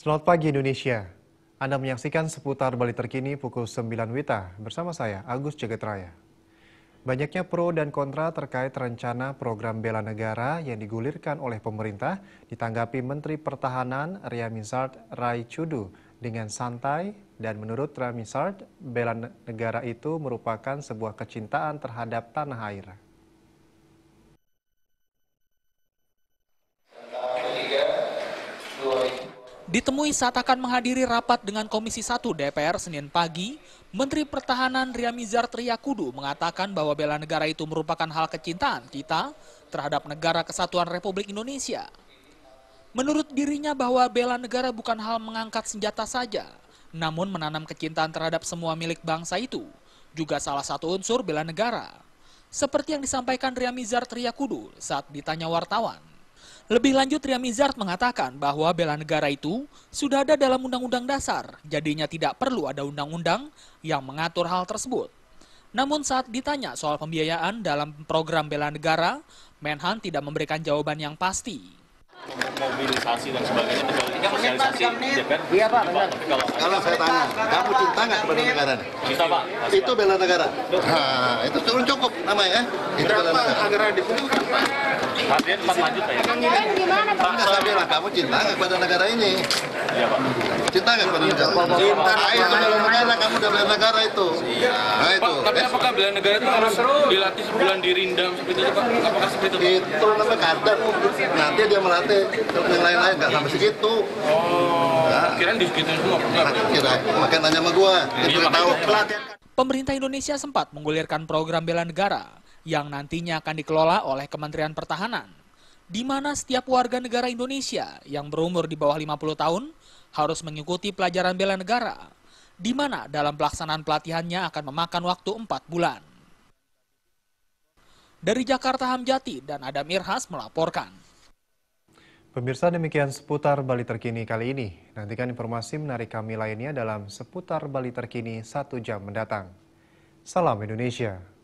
Selamat pagi Indonesia. Anda menyaksikan seputar Bali terkini pukul 9 Wita bersama saya Agus Jagetraya. Banyaknya pro dan kontra terkait rencana program bela negara yang digulirkan oleh pemerintah ditanggapi Menteri Pertahanan Ria Mizard Rai Chudu dengan santai dan menurut Ria Mizard, bela negara itu merupakan sebuah kecintaan terhadap tanah air. Ditemui saat akan menghadiri rapat dengan Komisi 1 DPR Senin pagi, Menteri Pertahanan Ria Mizar Triakudu mengatakan bahwa bela negara itu merupakan hal kecintaan kita terhadap negara kesatuan Republik Indonesia. Menurut dirinya bahwa bela negara bukan hal mengangkat senjata saja, namun menanam kecintaan terhadap semua milik bangsa itu juga salah satu unsur bela negara. Seperti yang disampaikan Ria Mizar Triakudu saat ditanya wartawan. Lebih lanjut, Ria Mizard mengatakan bahwa bela negara itu sudah ada dalam Undang-Undang Dasar, jadinya tidak perlu ada undang-undang yang mengatur hal tersebut. Namun saat ditanya soal pembiayaan dalam program bela negara, Menhan tidak memberikan jawaban yang pasti mobilisasi dan sebagainya sosialisasi DPR. Iya Pak, Kalau, kalau saya tanya, kamu cinta nggak kepada negara? Cinta Pak. Itu bela negara. Nah, itu turun cukup nama ya Itu bela negara anggaran dibutuhkan Pak? Hadir empat lanjut ya Pak? Saya bilang kamu cinta nggak kepada negara ini? Iya Pak. Cinta nggak kepada negara? Cinta. Nah, itu bela negara, kamu udah bela negara itu. Iya. Nah, itu. Pak, tapi apakah bela negara itu harus dilatih sebulan dirindam seperti itu Pak? Apakah seperti itu? Itu namanya kader. Nanti dia melatih tapi yang lain-lain nggak sampai segitu oh nah, kira di segitu semua kira makanya nanya sama gua iya, dia ya, tahu Pemerintah Indonesia sempat menggulirkan program bela negara yang nantinya akan dikelola oleh Kementerian Pertahanan, di mana setiap warga negara Indonesia yang berumur di bawah 50 tahun harus mengikuti pelajaran bela negara, di mana dalam pelaksanaan pelatihannya akan memakan waktu 4 bulan. Dari Jakarta Hamjati dan Adam Irhas melaporkan. Pemirsa demikian seputar Bali Terkini kali ini. Nantikan informasi menarik kami lainnya dalam seputar Bali Terkini satu jam mendatang. Salam Indonesia.